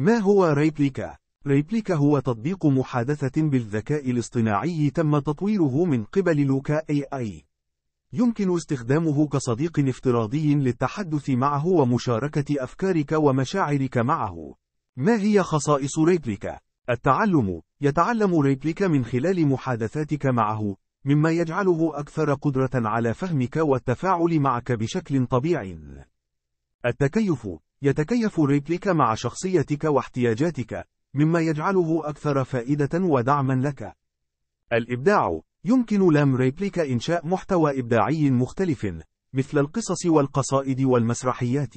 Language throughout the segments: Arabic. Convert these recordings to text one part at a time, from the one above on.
ما هو ريبليكا؟ ريبليكا هو تطبيق محادثة بالذكاء الاصطناعي تم تطويره من قبل لوكا اي اي. يمكن استخدامه كصديق افتراضي للتحدث معه ومشاركة أفكارك ومشاعرك معه. ما هي خصائص ريبليكا؟ التعلم يتعلم ريبليكا من خلال محادثاتك معه، مما يجعله أكثر قدرة على فهمك والتفاعل معك بشكل طبيعي. التكيف يتكيف ريبليك مع شخصيتك واحتياجاتك، مما يجعله أكثر فائدة ودعما لك. الإبداع يمكن لام ريبليك إنشاء محتوى إبداعي مختلف، مثل القصص والقصائد والمسرحيات.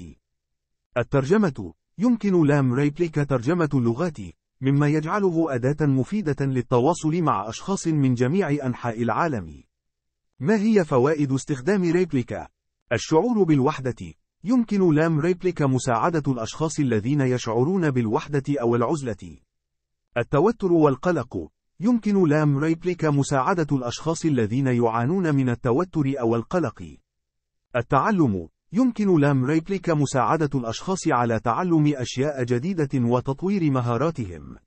الترجمة يمكن لام ريبليك ترجمة اللغات، مما يجعله أداة مفيدة للتواصل مع أشخاص من جميع أنحاء العالم. ما هي فوائد استخدام ريبليكا؟ الشعور بالوحدة يمكن لام ريبليك مساعدة الأشخاص الذين يشعرون بالوحدة أو العزلة. التوتر والقلق يمكن لام ريبليك مساعدة الأشخاص الذين يعانون من التوتر أو القلق. التعلم يمكن لام ريبليك مساعدة الأشخاص على تعلم أشياء جديدة وتطوير مهاراتهم.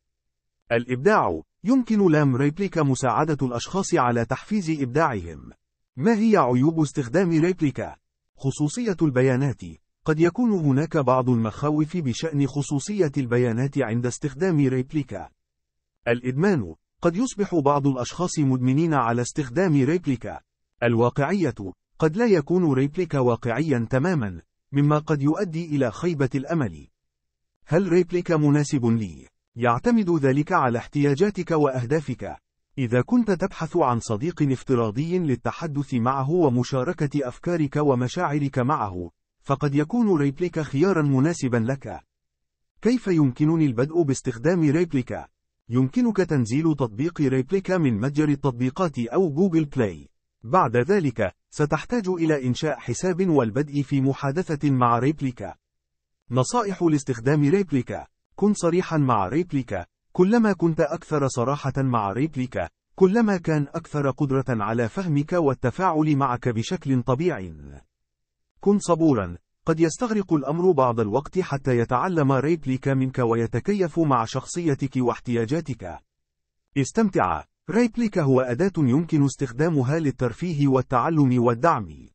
الإبداع يمكن لام ريبليك مساعدة الأشخاص على تحفيز إبداعهم. ما هي عيوب استخدام ريبليكا؟ خصوصية البيانات قد يكون هناك بعض المخاوف بشأن خصوصية البيانات عند استخدام ريبليكا. الإدمان قد يصبح بعض الأشخاص مدمنين على استخدام ريبليكا. الواقعية قد لا يكون ريبليكا واقعيا تماما، مما قد يؤدي إلى خيبة الأمل. هل ريبليكا مناسب لي؟ يعتمد ذلك على احتياجاتك وأهدافك. إذا كنت تبحث عن صديق افتراضي للتحدث معه ومشاركة أفكارك ومشاعرك معه، فقد يكون ريبليكا خيارا مناسبا لك. كيف يمكنني البدء باستخدام ريبليكا؟ يمكنك تنزيل تطبيق ريبليكا من متجر التطبيقات أو جوجل بلاي. بعد ذلك، ستحتاج إلى إنشاء حساب والبدء في محادثة مع ريبليكا. نصائح لاستخدام ريبليكا: كن صريحا مع ريبليكا، كلما كنت أكثر صراحة مع ريبليكا، كلما كان أكثر قدرة على فهمك والتفاعل معك بشكل طبيعي. كن صبورا، قد يستغرق الأمر بعض الوقت حتى يتعلم ريبليكا منك ويتكيف مع شخصيتك واحتياجاتك. استمتع، ريبليكا هو أداة يمكن استخدامها للترفيه والتعلم والدعم.